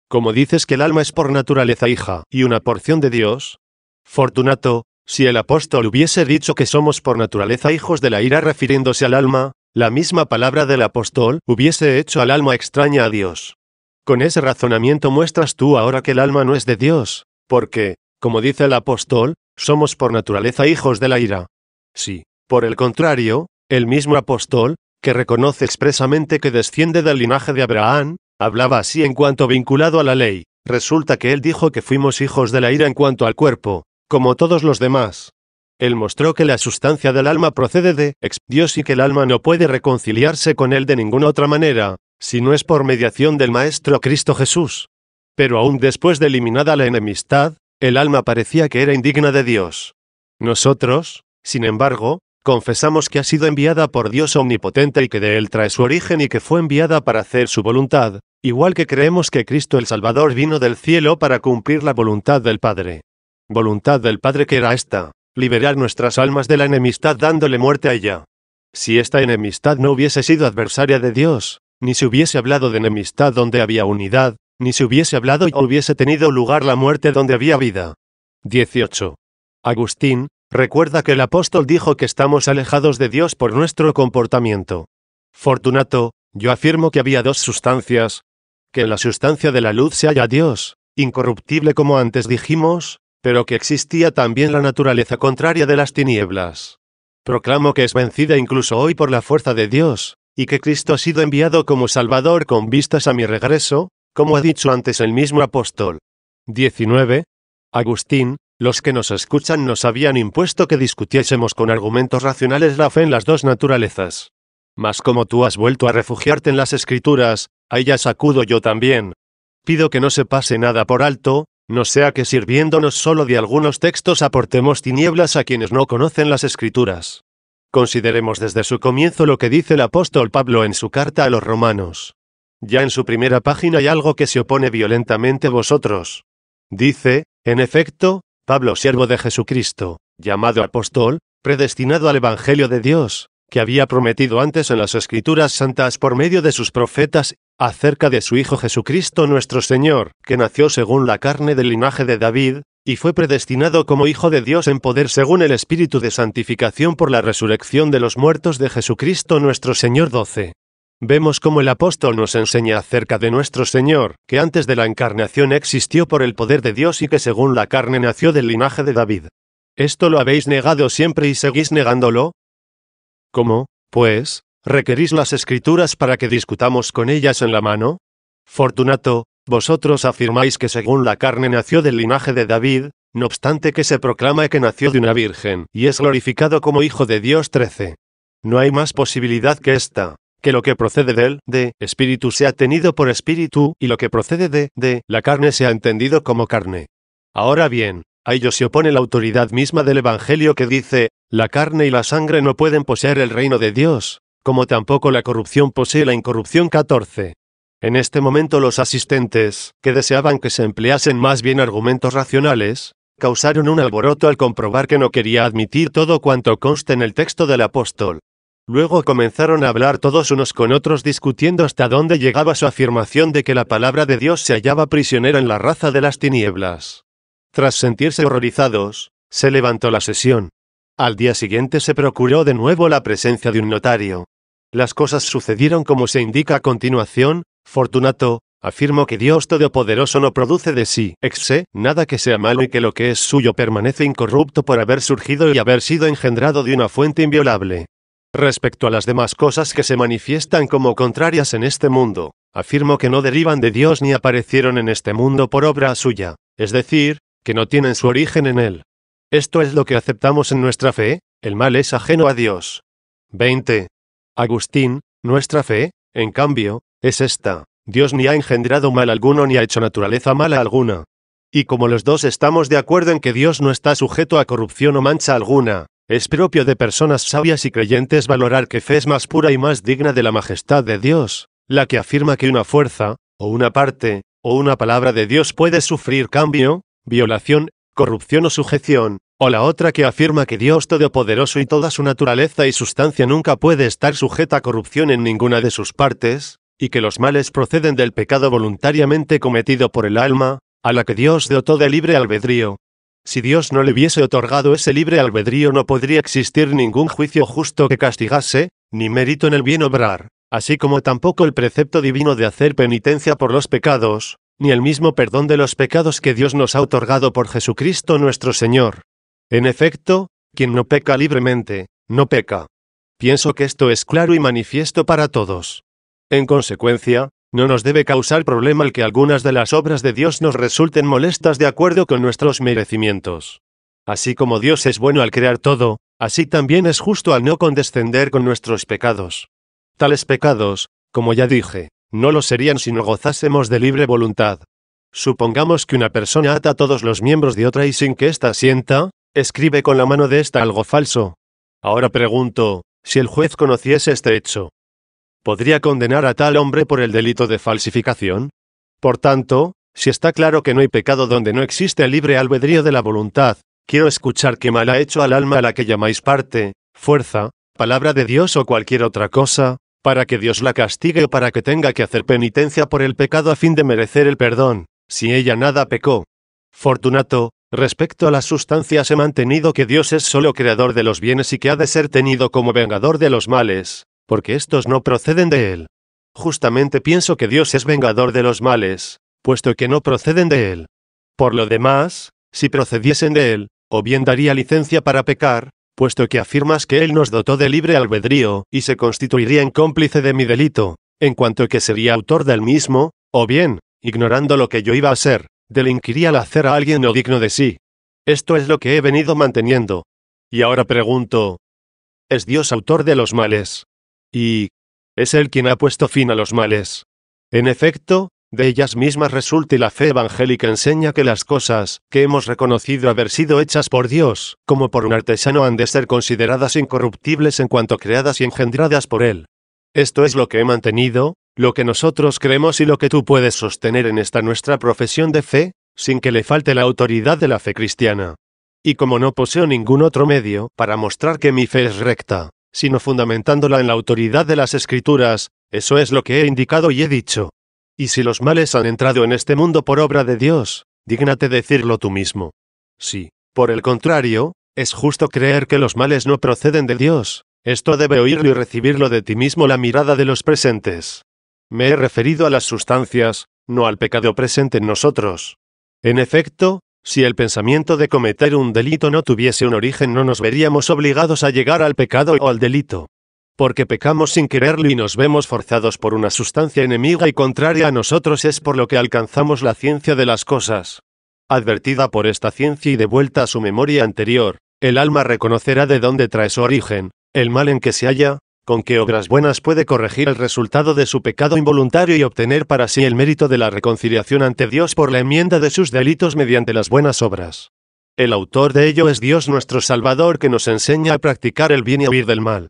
[SPEAKER 1] Como dices que el alma es por naturaleza hija y una porción de Dios. Fortunato, si el apóstol hubiese dicho que somos por naturaleza hijos de la ira refiriéndose al alma, la misma palabra del apóstol hubiese hecho al alma extraña a Dios. Con ese razonamiento muestras tú ahora que el alma no es de Dios, porque, como dice el apóstol, somos por naturaleza hijos de la ira. Si, por el contrario, el mismo apóstol, que reconoce expresamente que desciende del linaje de Abraham, hablaba así en cuanto vinculado a la ley, resulta que él dijo que fuimos hijos de la ira en cuanto al cuerpo, como todos los demás, él mostró que la sustancia del alma procede de Dios y que el alma no puede reconciliarse con él de ninguna otra manera, si no es por mediación del Maestro Cristo Jesús. Pero aún después de eliminada la enemistad, el alma parecía que era indigna de Dios. Nosotros, sin embargo, confesamos que ha sido enviada por Dios omnipotente y que de Él trae su origen y que fue enviada para hacer su voluntad, igual que creemos que Cristo el Salvador vino del cielo para cumplir la voluntad del Padre. Voluntad del Padre que era esta, liberar nuestras almas de la enemistad dándole muerte a ella. Si esta enemistad no hubiese sido adversaria de Dios, ni se hubiese hablado de enemistad donde había unidad, ni se hubiese hablado y hubiese tenido lugar la muerte donde había vida. 18. Agustín, recuerda que el apóstol dijo que estamos alejados de Dios por nuestro comportamiento. Fortunato, yo afirmo que había dos sustancias, que en la sustancia de la luz se halla Dios, incorruptible como antes dijimos, pero que existía también la naturaleza contraria de las tinieblas. Proclamo que es vencida incluso hoy por la fuerza de Dios, y que Cristo ha sido enviado como Salvador con vistas a mi regreso, como ha dicho antes el mismo apóstol. 19. Agustín, los que nos escuchan nos habían impuesto que discutiésemos con argumentos racionales la fe en las dos naturalezas. Mas como tú has vuelto a refugiarte en las escrituras, a ellas acudo yo también. Pido que no se pase nada por alto, no sea que sirviéndonos solo de algunos textos aportemos tinieblas a quienes no conocen las escrituras. Consideremos desde su comienzo lo que dice el apóstol Pablo en su carta a los romanos. Ya en su primera página hay algo que se opone violentamente a vosotros. Dice, en efecto, Pablo siervo de Jesucristo, llamado apóstol, predestinado al Evangelio de Dios, que había prometido antes en las Escrituras Santas por medio de sus profetas, acerca de su Hijo Jesucristo nuestro Señor, que nació según la carne del linaje de David, y fue predestinado como Hijo de Dios en poder según el Espíritu de santificación por la resurrección de los muertos de Jesucristo nuestro Señor 12. Vemos cómo el apóstol nos enseña acerca de nuestro Señor, que antes de la encarnación existió por el poder de Dios y que según la carne nació del linaje de David. Esto lo habéis negado siempre y seguís negándolo, ¿Cómo, pues, requerís las escrituras para que discutamos con ellas en la mano? Fortunato, vosotros afirmáis que según la carne nació del linaje de David, no obstante que se proclama que nació de una virgen y es glorificado como Hijo de Dios 13. No hay más posibilidad que esta, que lo que procede del de espíritu sea tenido por espíritu y lo que procede de de la carne sea entendido como carne. Ahora bien, a ello se opone la autoridad misma del Evangelio que dice, la carne y la sangre no pueden poseer el reino de Dios, como tampoco la corrupción posee la incorrupción 14. En este momento los asistentes, que deseaban que se empleasen más bien argumentos racionales, causaron un alboroto al comprobar que no quería admitir todo cuanto consta en el texto del apóstol. Luego comenzaron a hablar todos unos con otros discutiendo hasta dónde llegaba su afirmación de que la palabra de Dios se hallaba prisionera en la raza de las tinieblas. Tras sentirse horrorizados, se levantó la sesión. Al día siguiente se procuró de nuevo la presencia de un notario. Las cosas sucedieron como se indica a continuación. Fortunato, afirmó que Dios Todopoderoso no produce de sí, exe, nada que sea malo y que lo que es suyo permanece incorrupto por haber surgido y haber sido engendrado de una fuente inviolable. Respecto a las demás cosas que se manifiestan como contrarias en este mundo, afirmo que no derivan de Dios ni aparecieron en este mundo por obra suya, es decir, que no tienen su origen en él. Esto es lo que aceptamos en nuestra fe, el mal es ajeno a Dios. 20. Agustín, nuestra fe, en cambio, es esta, Dios ni ha engendrado mal alguno ni ha hecho naturaleza mala alguna. Y como los dos estamos de acuerdo en que Dios no está sujeto a corrupción o mancha alguna, es propio de personas sabias y creyentes valorar que fe es más pura y más digna de la majestad de Dios, la que afirma que una fuerza, o una parte, o una palabra de Dios puede sufrir cambio, violación corrupción o sujeción, o la otra que afirma que Dios Todopoderoso y toda su naturaleza y sustancia nunca puede estar sujeta a corrupción en ninguna de sus partes, y que los males proceden del pecado voluntariamente cometido por el alma, a la que Dios dotó de libre albedrío. Si Dios no le hubiese otorgado ese libre albedrío no podría existir ningún juicio justo que castigase, ni mérito en el bien obrar, así como tampoco el precepto divino de hacer penitencia por los pecados, ni el mismo perdón de los pecados que Dios nos ha otorgado por Jesucristo nuestro Señor. En efecto, quien no peca libremente, no peca. Pienso que esto es claro y manifiesto para todos. En consecuencia, no nos debe causar problema el que algunas de las obras de Dios nos resulten molestas de acuerdo con nuestros merecimientos. Así como Dios es bueno al crear todo, así también es justo al no condescender con nuestros pecados. Tales pecados, como ya dije, no lo serían si no gozásemos de libre voluntad. Supongamos que una persona ata todos los miembros de otra y sin que ésta sienta, escribe con la mano de ésta algo falso. Ahora pregunto, si el juez conociese este hecho, ¿podría condenar a tal hombre por el delito de falsificación? Por tanto, si está claro que no hay pecado donde no existe el libre albedrío de la voluntad, quiero escuchar qué mal ha hecho al alma a la que llamáis parte, fuerza, palabra de Dios o cualquier otra cosa, para que Dios la castigue o para que tenga que hacer penitencia por el pecado a fin de merecer el perdón, si ella nada pecó. Fortunato, respecto a las sustancias he mantenido que Dios es solo creador de los bienes y que ha de ser tenido como vengador de los males, porque estos no proceden de él. Justamente pienso que Dios es vengador de los males, puesto que no proceden de él. Por lo demás, si procediesen de él, o bien daría licencia para pecar, puesto que afirmas que Él nos dotó de libre albedrío, y se constituiría en cómplice de mi delito, en cuanto que sería autor del mismo, o bien, ignorando lo que yo iba a ser, delinquiría al hacer a alguien no digno de sí. Esto es lo que he venido manteniendo. Y ahora pregunto, ¿es Dios autor de los males? ¿Y es Él quien ha puesto fin a los males? En efecto, de ellas mismas resulta y la fe evangélica enseña que las cosas, que hemos reconocido haber sido hechas por Dios, como por un artesano han de ser consideradas incorruptibles en cuanto creadas y engendradas por Él. Esto es lo que he mantenido, lo que nosotros creemos y lo que tú puedes sostener en esta nuestra profesión de fe, sin que le falte la autoridad de la fe cristiana. Y como no poseo ningún otro medio para mostrar que mi fe es recta, sino fundamentándola en la autoridad de las escrituras, eso es lo que he indicado y he dicho. Y si los males han entrado en este mundo por obra de Dios, dígnate decirlo tú mismo. Si, por el contrario, es justo creer que los males no proceden de Dios, esto debe oírlo y recibirlo de ti mismo la mirada de los presentes. Me he referido a las sustancias, no al pecado presente en nosotros. En efecto, si el pensamiento de cometer un delito no tuviese un origen no nos veríamos obligados a llegar al pecado o al delito porque pecamos sin quererlo y nos vemos forzados por una sustancia enemiga y contraria a nosotros es por lo que alcanzamos la ciencia de las cosas. Advertida por esta ciencia y devuelta a su memoria anterior, el alma reconocerá de dónde trae su origen, el mal en que se halla, con qué obras buenas puede corregir el resultado de su pecado involuntario y obtener para sí el mérito de la reconciliación ante Dios por la enmienda de sus delitos mediante las buenas obras. El autor de ello es Dios nuestro Salvador que nos enseña a practicar el bien y a huir del mal.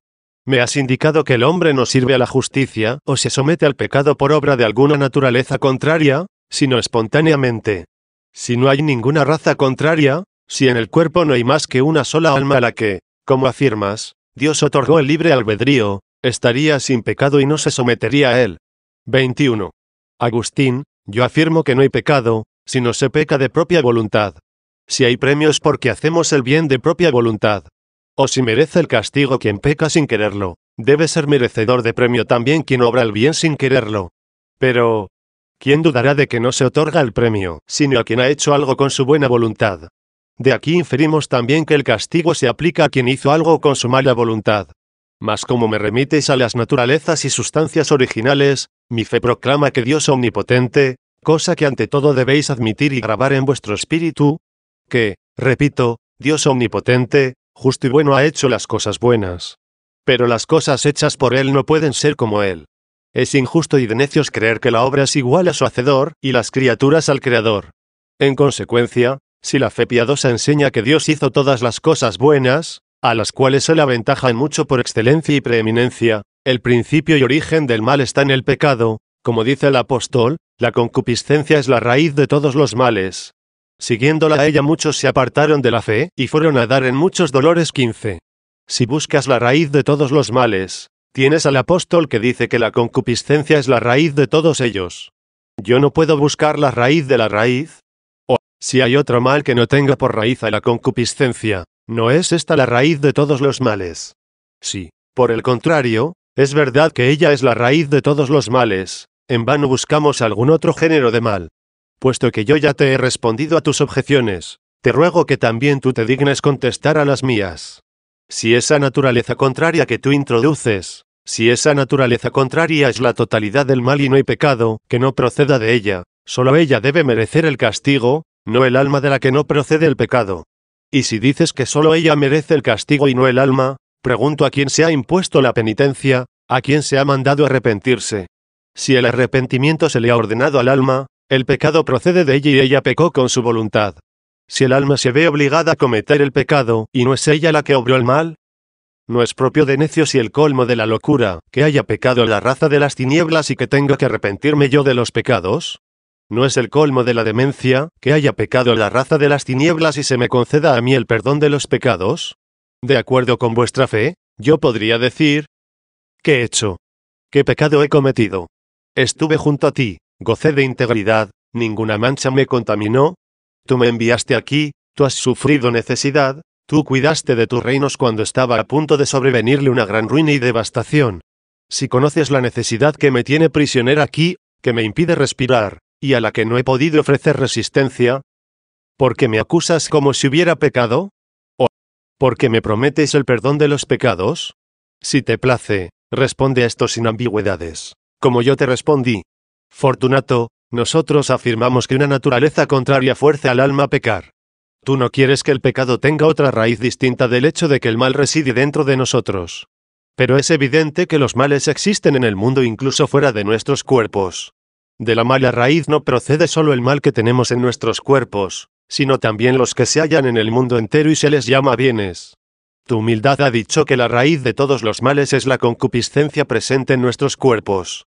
[SPEAKER 1] Me has indicado que el hombre no sirve a la justicia, o se somete al pecado por obra de alguna naturaleza contraria, sino espontáneamente. Si no hay ninguna raza contraria, si en el cuerpo no hay más que una sola alma a la que, como afirmas, Dios otorgó el libre albedrío, estaría sin pecado y no se sometería a él. 21. Agustín, yo afirmo que no hay pecado, sino se peca de propia voluntad. Si hay premios porque hacemos el bien de propia voluntad, o si merece el castigo quien peca sin quererlo, debe ser merecedor de premio también quien obra el bien sin quererlo. Pero, ¿quién dudará de que no se otorga el premio, sino a quien ha hecho algo con su buena voluntad? De aquí inferimos también que el castigo se aplica a quien hizo algo con su mala voluntad. Mas como me remites a las naturalezas y sustancias originales, mi fe proclama que Dios omnipotente, cosa que ante todo debéis admitir y grabar en vuestro espíritu, que, repito, Dios omnipotente, Justo y bueno ha hecho las cosas buenas. Pero las cosas hechas por él no pueden ser como él. Es injusto y de necios creer que la obra es igual a su hacedor, y las criaturas al creador. En consecuencia, si la fe piadosa enseña que Dios hizo todas las cosas buenas, a las cuales él aventaja en mucho por excelencia y preeminencia, el principio y origen del mal está en el pecado, como dice el apóstol, la concupiscencia es la raíz de todos los males. Siguiéndola a ella muchos se apartaron de la fe, y fueron a dar en muchos dolores 15. Si buscas la raíz de todos los males, tienes al apóstol que dice que la concupiscencia es la raíz de todos ellos. Yo no puedo buscar la raíz de la raíz. O, si hay otro mal que no tenga por raíz a la concupiscencia, ¿no es esta la raíz de todos los males? Sí, por el contrario, es verdad que ella es la raíz de todos los males, en vano buscamos algún otro género de mal puesto que yo ya te he respondido a tus objeciones, te ruego que también tú te dignes contestar a las mías. Si esa naturaleza contraria que tú introduces, si esa naturaleza contraria es la totalidad del mal y no hay pecado, que no proceda de ella, solo ella debe merecer el castigo, no el alma de la que no procede el pecado. Y si dices que solo ella merece el castigo y no el alma, pregunto a quién se ha impuesto la penitencia, a quién se ha mandado arrepentirse. Si el arrepentimiento se le ha ordenado al alma, el pecado procede de ella y ella pecó con su voluntad. Si el alma se ve obligada a cometer el pecado, y no es ella la que obró el mal, no es propio de necios y el colmo de la locura, que haya pecado la raza de las tinieblas y que tenga que arrepentirme yo de los pecados. ¿No es el colmo de la demencia, que haya pecado la raza de las tinieblas y se me conceda a mí el perdón de los pecados? De acuerdo con vuestra fe, yo podría decir, ¿qué he hecho? ¿Qué pecado he cometido? Estuve junto a ti, Gocé de integridad, ninguna mancha me contaminó. Tú me enviaste aquí, tú has sufrido necesidad, tú cuidaste de tus reinos cuando estaba a punto de sobrevenirle una gran ruina y devastación. Si conoces la necesidad que me tiene prisionera aquí, que me impide respirar, y a la que no he podido ofrecer resistencia, ¿por qué me acusas como si hubiera pecado? ¿O por qué me prometes el perdón de los pecados? Si te place, responde a esto sin ambigüedades, como yo te respondí, Fortunato, nosotros afirmamos que una naturaleza contraria fuerza al alma a pecar. Tú no quieres que el pecado tenga otra raíz distinta del hecho de que el mal reside dentro de nosotros. Pero es evidente que los males existen en el mundo incluso fuera de nuestros cuerpos. De la mala raíz no procede solo el mal que tenemos en nuestros cuerpos, sino también los que se hallan en el mundo entero y se les llama bienes. Tu humildad ha dicho que la raíz de todos los males es la concupiscencia presente en nuestros cuerpos.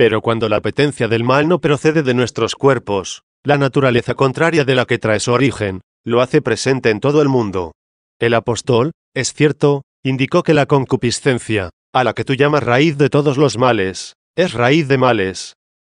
[SPEAKER 1] Pero cuando la apetencia del mal no procede de nuestros cuerpos, la naturaleza contraria de la que trae su origen, lo hace presente en todo el mundo. El apóstol, es cierto, indicó que la concupiscencia, a la que tú llamas raíz de todos los males, es raíz de males.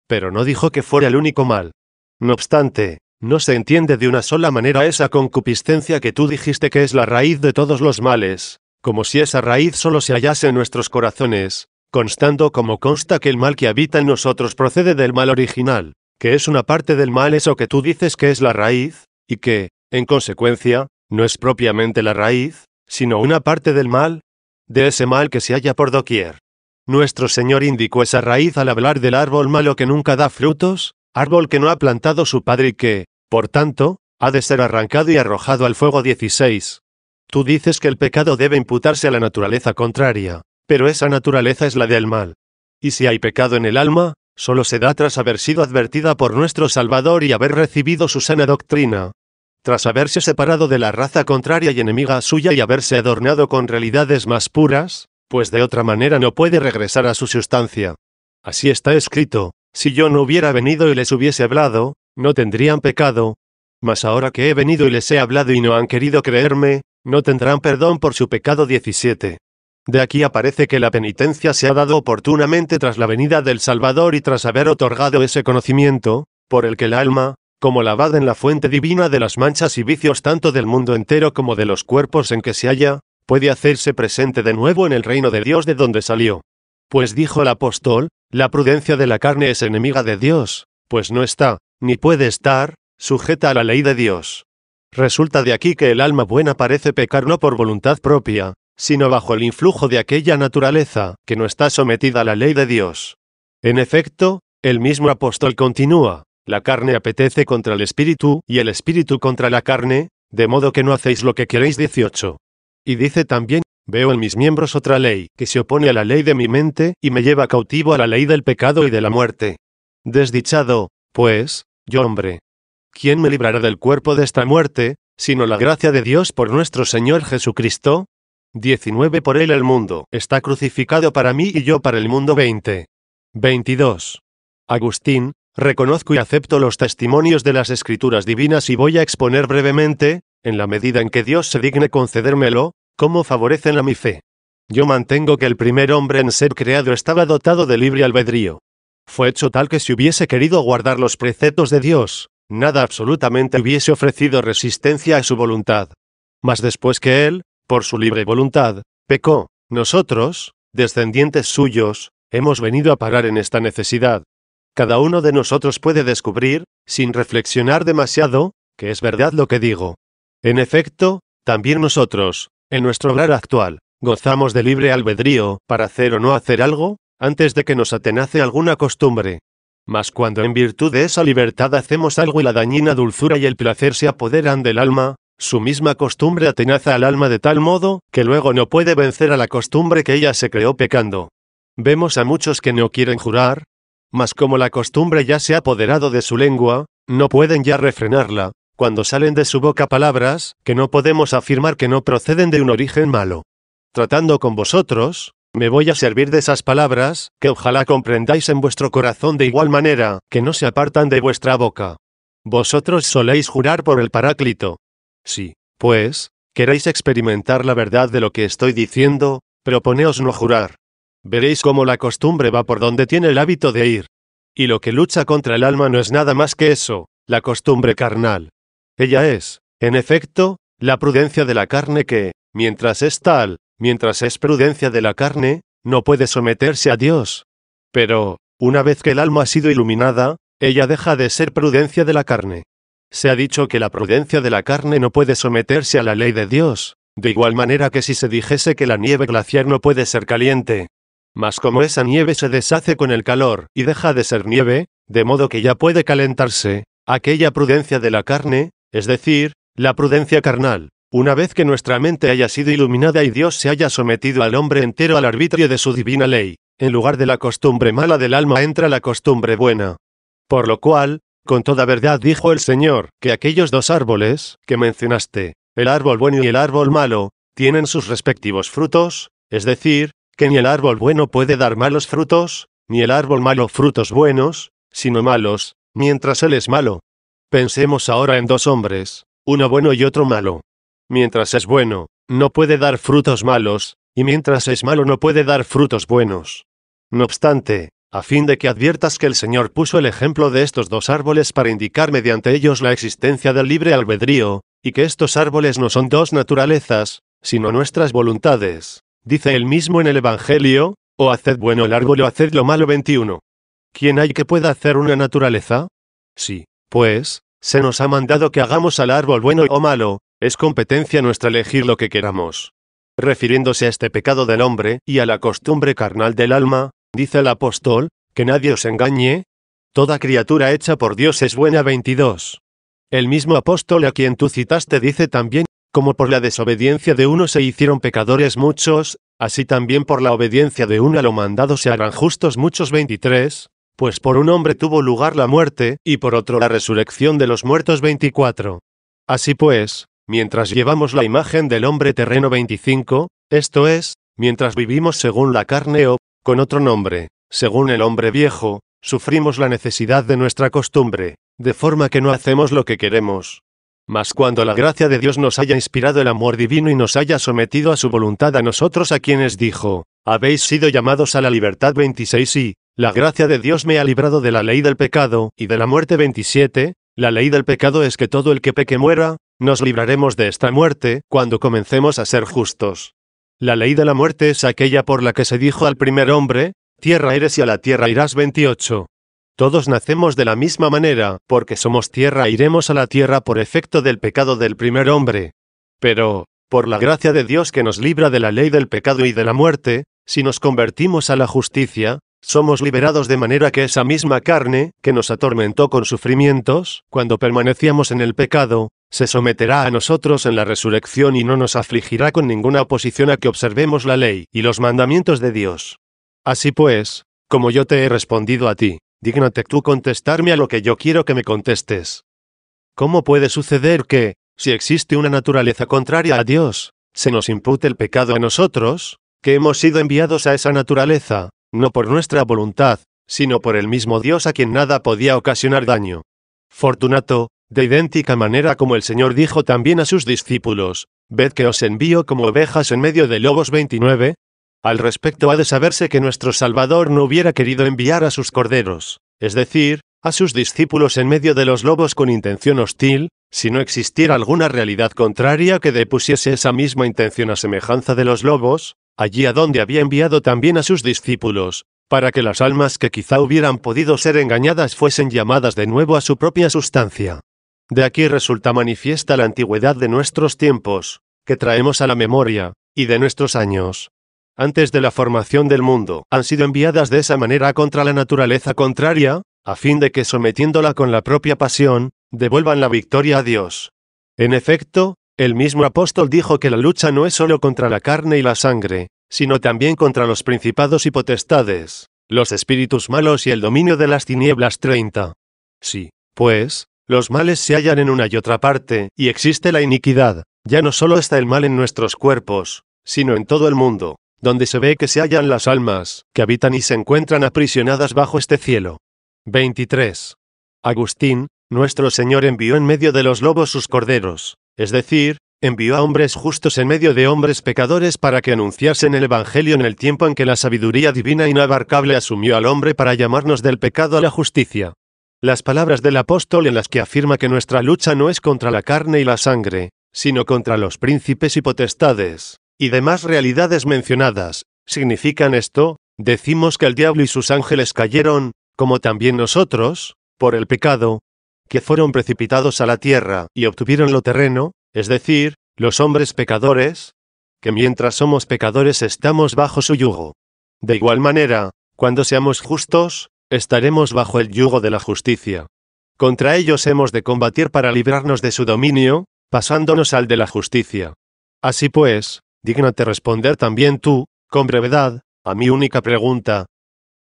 [SPEAKER 1] Pero no dijo que fuera el único mal. No obstante, no se entiende de una sola manera esa concupiscencia que tú dijiste que es la raíz de todos los males, como si esa raíz solo se hallase en nuestros corazones, constando como consta que el mal que habita en nosotros procede del mal original, que es una parte del mal eso que tú dices que es la raíz, y que, en consecuencia, no es propiamente la raíz, sino una parte del mal, de ese mal que se halla por doquier. Nuestro Señor indicó esa raíz al hablar del árbol malo que nunca da frutos, árbol que no ha plantado su padre y que, por tanto, ha de ser arrancado y arrojado al fuego 16. Tú dices que el pecado debe imputarse a la naturaleza contraria, pero esa naturaleza es la del mal. Y si hay pecado en el alma, solo se da tras haber sido advertida por nuestro Salvador y haber recibido su sana doctrina. Tras haberse separado de la raza contraria y enemiga suya y haberse adornado con realidades más puras, pues de otra manera no puede regresar a su sustancia. Así está escrito, si yo no hubiera venido y les hubiese hablado, no tendrían pecado. Mas ahora que he venido y les he hablado y no han querido creerme, no tendrán perdón por su pecado 17. De aquí aparece que la penitencia se ha dado oportunamente tras la venida del Salvador y tras haber otorgado ese conocimiento, por el que el alma, como lavada en la fuente divina de las manchas y vicios tanto del mundo entero como de los cuerpos en que se halla, puede hacerse presente de nuevo en el reino de Dios de donde salió. Pues dijo el apóstol, la prudencia de la carne es enemiga de Dios, pues no está, ni puede estar, sujeta a la ley de Dios. Resulta de aquí que el alma buena parece pecar no por voluntad propia, sino bajo el influjo de aquella naturaleza, que no está sometida a la ley de Dios. En efecto, el mismo apóstol continúa, la carne apetece contra el espíritu y el espíritu contra la carne, de modo que no hacéis lo que queréis 18. Y dice también, veo en mis miembros otra ley, que se opone a la ley de mi mente y me lleva cautivo a la ley del pecado y de la muerte. Desdichado, pues, yo hombre. ¿Quién me librará del cuerpo de esta muerte, sino la gracia de Dios por nuestro Señor Jesucristo? 19 Por él el mundo está crucificado para mí y yo para el mundo 20. 22. Agustín, reconozco y acepto los testimonios de las escrituras divinas y voy a exponer brevemente, en la medida en que Dios se digne concedérmelo, cómo favorecen a mi fe. Yo mantengo que el primer hombre en ser creado estaba dotado de libre albedrío. Fue hecho tal que si hubiese querido guardar los preceptos de Dios, nada absolutamente hubiese ofrecido resistencia a su voluntad. Mas después que él, por su libre voluntad, pecó. Nosotros, descendientes suyos, hemos venido a parar en esta necesidad. Cada uno de nosotros puede descubrir, sin reflexionar demasiado, que es verdad lo que digo. En efecto, también nosotros, en nuestro obrar actual, gozamos de libre albedrío para hacer o no hacer algo, antes de que nos atenace alguna costumbre. Mas cuando en virtud de esa libertad hacemos algo y la dañina dulzura y el placer se apoderan del alma, su misma costumbre atenaza al alma de tal modo, que luego no puede vencer a la costumbre que ella se creó pecando. Vemos a muchos que no quieren jurar, mas como la costumbre ya se ha apoderado de su lengua, no pueden ya refrenarla, cuando salen de su boca palabras, que no podemos afirmar que no proceden de un origen malo. Tratando con vosotros, me voy a servir de esas palabras, que ojalá comprendáis en vuestro corazón de igual manera, que no se apartan de vuestra boca. Vosotros soléis jurar por el Paráclito, si, pues, queréis experimentar la verdad de lo que estoy diciendo, proponeos no jurar. Veréis cómo la costumbre va por donde tiene el hábito de ir. Y lo que lucha contra el alma no es nada más que eso, la costumbre carnal. Ella es, en efecto, la prudencia de la carne que, mientras es tal, mientras es prudencia de la carne, no puede someterse a Dios. Pero, una vez que el alma ha sido iluminada, ella deja de ser prudencia de la carne. Se ha dicho que la prudencia de la carne no puede someterse a la ley de Dios, de igual manera que si se dijese que la nieve glaciar no puede ser caliente. Mas como esa nieve se deshace con el calor y deja de ser nieve, de modo que ya puede calentarse, aquella prudencia de la carne, es decir, la prudencia carnal, una vez que nuestra mente haya sido iluminada y Dios se haya sometido al hombre entero al arbitrio de su divina ley, en lugar de la costumbre mala del alma entra la costumbre buena. Por lo cual, con toda verdad dijo el Señor, que aquellos dos árboles, que mencionaste, el árbol bueno y el árbol malo, tienen sus respectivos frutos, es decir, que ni el árbol bueno puede dar malos frutos, ni el árbol malo frutos buenos, sino malos, mientras él es malo. Pensemos ahora en dos hombres, uno bueno y otro malo. Mientras es bueno, no puede dar frutos malos, y mientras es malo no puede dar frutos buenos. No obstante, a fin de que adviertas que el Señor puso el ejemplo de estos dos árboles para indicar mediante ellos la existencia del libre albedrío, y que estos árboles no son dos naturalezas, sino nuestras voluntades. Dice él mismo en el Evangelio, o «Oh, haced bueno el árbol o haced lo malo 21. ¿Quién hay que pueda hacer una naturaleza? Sí, pues, se nos ha mandado que hagamos al árbol bueno o malo, es competencia nuestra elegir lo que queramos. Refiriéndose a este pecado del hombre y a la costumbre carnal del alma, dice el apóstol, que nadie os engañe. Toda criatura hecha por Dios es buena 22. El mismo apóstol a quien tú citaste dice también, como por la desobediencia de uno se hicieron pecadores muchos, así también por la obediencia de uno a lo mandado se harán justos muchos 23, pues por un hombre tuvo lugar la muerte, y por otro la resurrección de los muertos 24. Así pues, mientras llevamos la imagen del hombre terreno 25, esto es, mientras vivimos según la carne o, con otro nombre, según el hombre viejo, sufrimos la necesidad de nuestra costumbre, de forma que no hacemos lo que queremos. Mas cuando la gracia de Dios nos haya inspirado el amor divino y nos haya sometido a su voluntad a nosotros a quienes dijo, habéis sido llamados a la libertad 26 y, la gracia de Dios me ha librado de la ley del pecado y de la muerte 27, la ley del pecado es que todo el que peque muera, nos libraremos de esta muerte cuando comencemos a ser justos. La ley de la muerte es aquella por la que se dijo al primer hombre, tierra eres y a la tierra irás 28. Todos nacemos de la misma manera, porque somos tierra e iremos a la tierra por efecto del pecado del primer hombre. Pero, por la gracia de Dios que nos libra de la ley del pecado y de la muerte, si nos convertimos a la justicia, somos liberados de manera que esa misma carne, que nos atormentó con sufrimientos, cuando permanecíamos en el pecado, se someterá a nosotros en la resurrección y no nos afligirá con ninguna oposición a que observemos la ley y los mandamientos de Dios. Así pues, como yo te he respondido a ti, dígnate tú contestarme a lo que yo quiero que me contestes. ¿Cómo puede suceder que, si existe una naturaleza contraria a Dios, se nos impute el pecado a nosotros, que hemos sido enviados a esa naturaleza, no por nuestra voluntad, sino por el mismo Dios a quien nada podía ocasionar daño? Fortunato, de idéntica manera como el Señor dijo también a sus discípulos, Ved que os envío como ovejas en medio de lobos 29. Al respecto ha de saberse que nuestro Salvador no hubiera querido enviar a sus corderos, es decir, a sus discípulos en medio de los lobos con intención hostil, si no existiera alguna realidad contraria que depusiese esa misma intención a semejanza de los lobos, allí a donde había enviado también a sus discípulos, para que las almas que quizá hubieran podido ser engañadas fuesen llamadas de nuevo a su propia sustancia. De aquí resulta manifiesta la antigüedad de nuestros tiempos, que traemos a la memoria, y de nuestros años. Antes de la formación del mundo, han sido enviadas de esa manera contra la naturaleza contraria, a fin de que sometiéndola con la propia pasión, devuelvan la victoria a Dios. En efecto, el mismo apóstol dijo que la lucha no es solo contra la carne y la sangre, sino también contra los principados y potestades, los espíritus malos y el dominio de las tinieblas 30. Sí, pues, los males se hallan en una y otra parte, y existe la iniquidad. Ya no solo está el mal en nuestros cuerpos, sino en todo el mundo, donde se ve que se hallan las almas, que habitan y se encuentran aprisionadas bajo este cielo. 23. Agustín, nuestro Señor envió en medio de los lobos sus corderos, es decir, envió a hombres justos en medio de hombres pecadores para que anunciasen el Evangelio en el tiempo en que la sabiduría divina inabarcable asumió al hombre para llamarnos del pecado a la justicia. Las palabras del apóstol en las que afirma que nuestra lucha no es contra la carne y la sangre, sino contra los príncipes y potestades, y demás realidades mencionadas, significan esto, decimos que el diablo y sus ángeles cayeron, como también nosotros, por el pecado, que fueron precipitados a la tierra y obtuvieron lo terreno, es decir, los hombres pecadores, que mientras somos pecadores estamos bajo su yugo. De igual manera, cuando seamos justos, estaremos bajo el yugo de la justicia. Contra ellos hemos de combatir para librarnos de su dominio, pasándonos al de la justicia. Así pues, dígnate responder también tú, con brevedad, a mi única pregunta.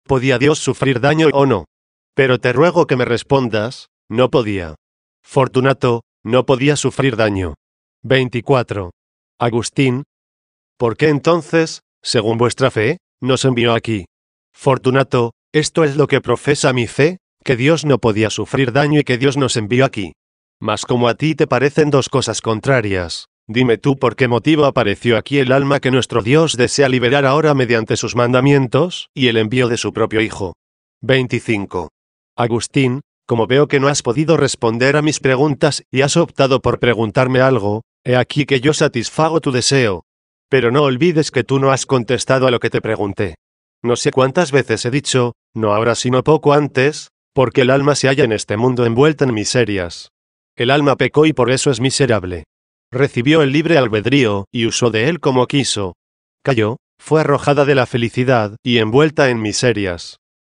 [SPEAKER 1] ¿Podía Dios sufrir daño o no? Pero te ruego que me respondas, no podía. Fortunato, no podía sufrir daño. 24. Agustín. ¿Por qué entonces, según vuestra fe, nos envió aquí? Fortunato, esto es lo que profesa mi fe, que Dios no podía sufrir daño y que Dios nos envió aquí. Mas como a ti te parecen dos cosas contrarias, dime tú por qué motivo apareció aquí el alma que nuestro Dios desea liberar ahora mediante sus mandamientos y el envío de su propio Hijo. 25. Agustín, como veo que no has podido responder a mis preguntas y has optado por preguntarme algo, he aquí que yo satisfago tu deseo. Pero no olvides que tú no has contestado a lo que te pregunté. No sé cuántas veces he dicho, no ahora sino poco antes, porque el alma se halla en este mundo envuelta en miserias. El alma pecó y por eso es miserable. Recibió el libre albedrío, y usó de él como quiso. Cayó, fue arrojada de la felicidad, y envuelta en miserias.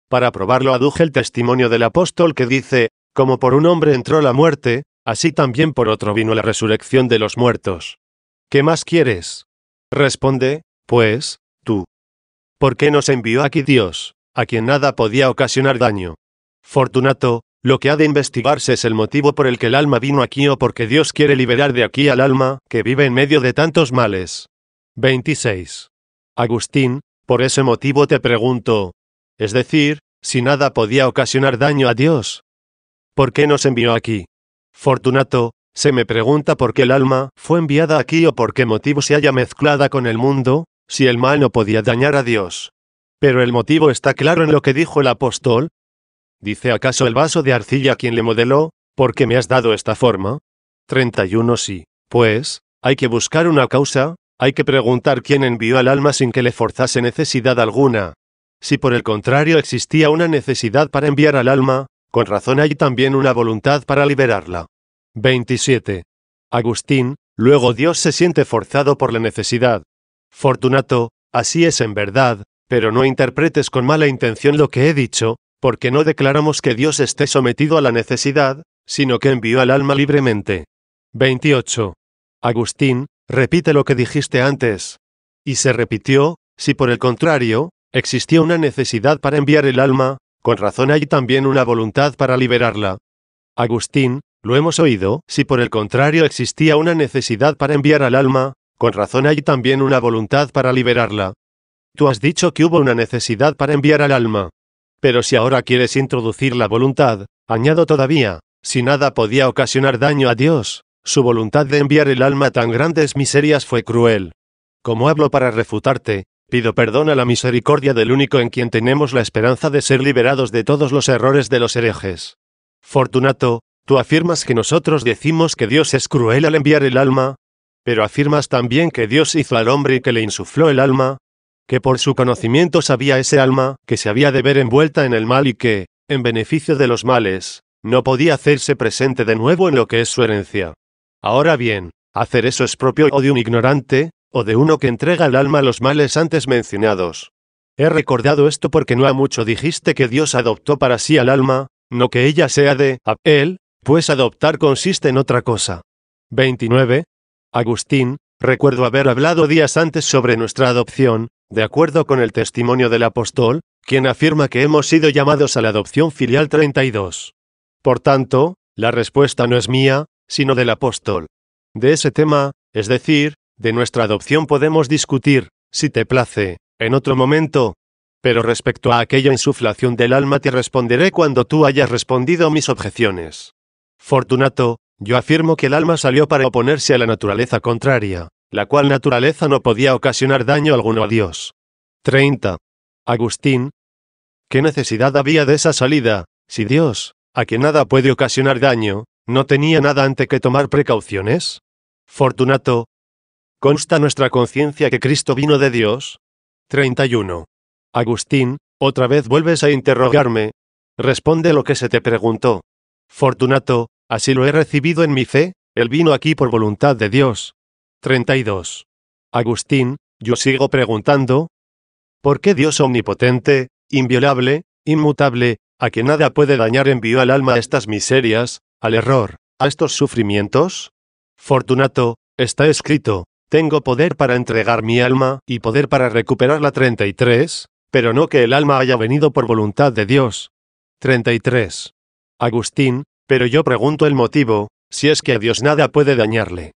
[SPEAKER 1] Para probarlo aduje el testimonio del apóstol que dice, como por un hombre entró la muerte, así también por otro vino la resurrección de los muertos. ¿Qué más quieres? Responde, pues, tú. ¿Por qué nos envió aquí Dios? a quien nada podía ocasionar daño. Fortunato, lo que ha de investigarse es el motivo por el que el alma vino aquí o porque Dios quiere liberar de aquí al alma, que vive en medio de tantos males. 26. Agustín, por ese motivo te pregunto. Es decir, si nada podía ocasionar daño a Dios. ¿Por qué nos envió aquí? Fortunato, se me pregunta por qué el alma fue enviada aquí o por qué motivo se haya mezclada con el mundo, si el mal no podía dañar a Dios. Pero el motivo está claro en lo que dijo el apóstol. ¿Dice acaso el vaso de arcilla quien le modeló? ¿Por qué me has dado esta forma? 31 Sí. Pues, hay que buscar una causa, hay que preguntar quién envió al alma sin que le forzase necesidad alguna. Si por el contrario existía una necesidad para enviar al alma, con razón hay también una voluntad para liberarla. 27. Agustín, luego Dios se siente forzado por la necesidad. Fortunato, así es en verdad, pero no interpretes con mala intención lo que he dicho, porque no declaramos que Dios esté sometido a la necesidad, sino que envió al alma libremente. 28. Agustín, repite lo que dijiste antes. Y se repitió, si por el contrario, existía una necesidad para enviar el alma, con razón hay también una voluntad para liberarla. Agustín, lo hemos oído, si por el contrario existía una necesidad para enviar al alma, con razón hay también una voluntad para liberarla. Tú has dicho que hubo una necesidad para enviar al alma. Pero si ahora quieres introducir la voluntad, añado todavía, si nada podía ocasionar daño a Dios, su voluntad de enviar el alma a tan grandes miserias fue cruel. Como hablo para refutarte, pido perdón a la misericordia del único en quien tenemos la esperanza de ser liberados de todos los errores de los herejes. Fortunato, tú afirmas que nosotros decimos que Dios es cruel al enviar el alma, pero afirmas también que Dios hizo al hombre y que le insufló el alma, que por su conocimiento sabía ese alma, que se había de ver envuelta en el mal y que, en beneficio de los males, no podía hacerse presente de nuevo en lo que es su herencia. Ahora bien, hacer eso es propio o de un ignorante, o de uno que entrega al alma a los males antes mencionados. He recordado esto porque no ha mucho dijiste que Dios adoptó para sí al alma, no que ella sea de a él, pues adoptar consiste en otra cosa. 29. Agustín, recuerdo haber hablado días antes sobre nuestra adopción, de acuerdo con el testimonio del apóstol, quien afirma que hemos sido llamados a la adopción filial 32. Por tanto, la respuesta no es mía, sino del apóstol. De ese tema, es decir, de nuestra adopción podemos discutir, si te place, en otro momento. Pero respecto a aquella insuflación del alma te responderé cuando tú hayas respondido mis objeciones. Fortunato, yo afirmo que el alma salió para oponerse a la naturaleza contraria la cual naturaleza no podía ocasionar daño alguno a Dios. 30. Agustín. ¿Qué necesidad había de esa salida, si Dios, a quien nada puede ocasionar daño, no tenía nada ante que tomar precauciones? Fortunato. ¿Consta nuestra conciencia que Cristo vino de Dios? 31. Agustín, otra vez vuelves a interrogarme. Responde lo que se te preguntó. Fortunato, así lo he recibido en mi fe, él vino aquí por voluntad de Dios, 32. Agustín, yo sigo preguntando, ¿por qué Dios omnipotente, inviolable, inmutable, a que nada puede dañar envió al alma estas miserias, al error, a estos sufrimientos? Fortunato, está escrito, tengo poder para entregar mi alma y poder para recuperarla 33, pero no que el alma haya venido por voluntad de Dios. 33. Agustín, pero yo pregunto el motivo, si es que a Dios nada puede dañarle.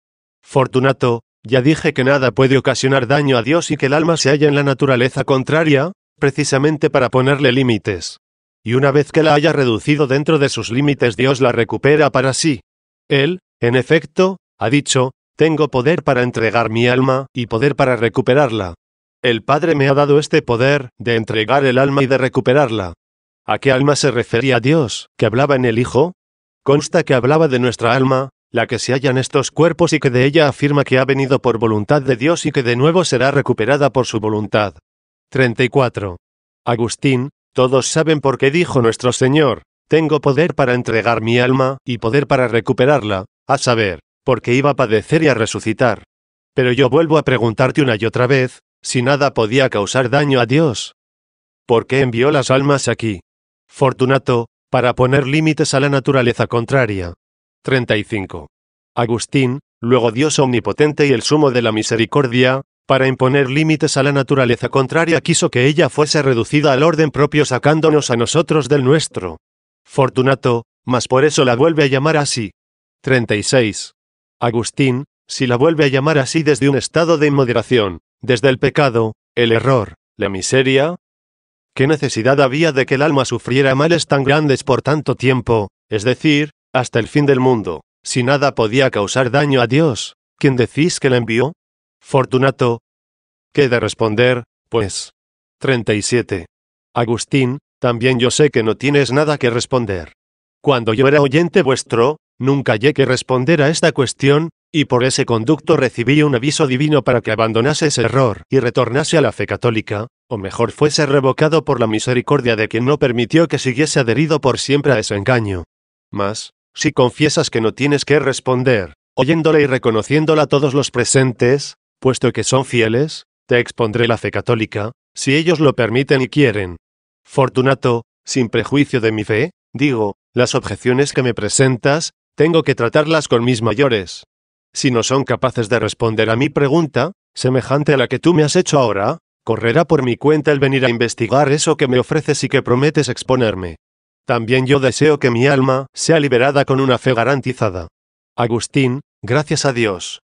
[SPEAKER 1] Fortunato, ya dije que nada puede ocasionar daño a Dios y que el alma se halla en la naturaleza contraria, precisamente para ponerle límites. Y una vez que la haya reducido dentro de sus límites, Dios la recupera para sí. Él, en efecto, ha dicho, tengo poder para entregar mi alma y poder para recuperarla. El Padre me ha dado este poder de entregar el alma y de recuperarla. ¿A qué alma se refería Dios, que hablaba en el Hijo? Consta que hablaba de nuestra alma, la que se hallan estos cuerpos y que de ella afirma que ha venido por voluntad de Dios y que de nuevo será recuperada por su voluntad. 34. Agustín, todos saben por qué dijo nuestro Señor, tengo poder para entregar mi alma, y poder para recuperarla, a saber, porque iba a padecer y a resucitar. Pero yo vuelvo a preguntarte una y otra vez, si nada podía causar daño a Dios. ¿Por qué envió las almas aquí? Fortunato, para poner límites a la naturaleza contraria, 35. Agustín, luego Dios omnipotente y el sumo de la misericordia, para imponer límites a la naturaleza contraria quiso que ella fuese reducida al orden propio sacándonos a nosotros del nuestro. Fortunato, mas por eso la vuelve a llamar así. 36. Agustín, si la vuelve a llamar así desde un estado de inmoderación, desde el pecado, el error, la miseria. ¿Qué necesidad había de que el alma sufriera males tan grandes por tanto tiempo, es decir, hasta el fin del mundo, si nada podía causar daño a Dios, ¿quién decís que la envió? Fortunato. ¿Qué de responder, pues? 37. Agustín, también yo sé que no tienes nada que responder. Cuando yo era oyente vuestro, nunca hallé que responder a esta cuestión, y por ese conducto recibí un aviso divino para que abandonase ese error y retornase a la fe católica, o mejor fuese revocado por la misericordia de quien no permitió que siguiese adherido por siempre a ese engaño. Mas, si confiesas que no tienes que responder, oyéndole y reconociéndola a todos los presentes, puesto que son fieles, te expondré la fe católica, si ellos lo permiten y quieren. Fortunato, sin prejuicio de mi fe, digo, las objeciones que me presentas, tengo que tratarlas con mis mayores. Si no son capaces de responder a mi pregunta, semejante a la que tú me has hecho ahora, correrá por mi cuenta el venir a investigar eso que me ofreces y que prometes exponerme. También yo deseo que mi alma sea liberada con una fe garantizada. Agustín, gracias a Dios.